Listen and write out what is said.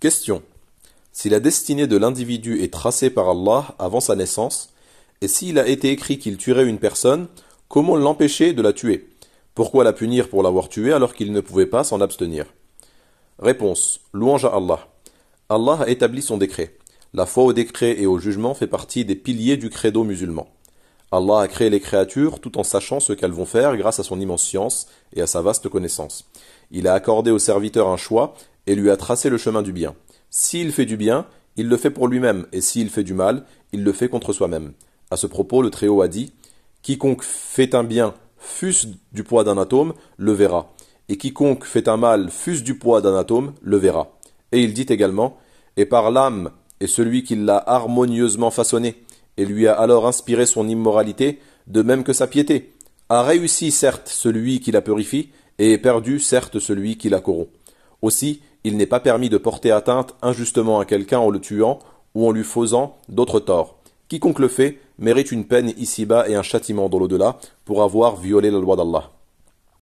Question. Si la destinée de l'individu est tracée par Allah avant sa naissance, et s'il a été écrit qu'il tuerait une personne, comment l'empêcher de la tuer Pourquoi la punir pour l'avoir tuée alors qu'il ne pouvait pas s'en abstenir Réponse. Louange à Allah. Allah a établi son décret. La foi au décret et au jugement fait partie des piliers du credo musulman. Allah a créé les créatures tout en sachant ce qu'elles vont faire grâce à son immense science et à sa vaste connaissance. Il a accordé aux serviteurs un choix et lui a tracé le chemin du bien. S'il fait du bien, il le fait pour lui-même, et s'il fait du mal, il le fait contre soi-même. À ce propos, le Très-Haut a dit Quiconque fait un bien, fût ce du poids d'un atome, le verra, et quiconque fait un mal, fût ce du poids d'un atome, le verra. Et il dit également Et par l'âme et celui qui l'a harmonieusement façonné, et lui a alors inspiré son immoralité, de même que sa piété, a réussi certes celui qui la purifie, et est perdu certes celui qui la corrompt. Aussi, il n'est pas permis de porter atteinte injustement à quelqu'un en le tuant ou en lui faisant d'autres torts. Quiconque le fait mérite une peine ici-bas et un châtiment dans l'au-delà pour avoir violé la loi d'Allah.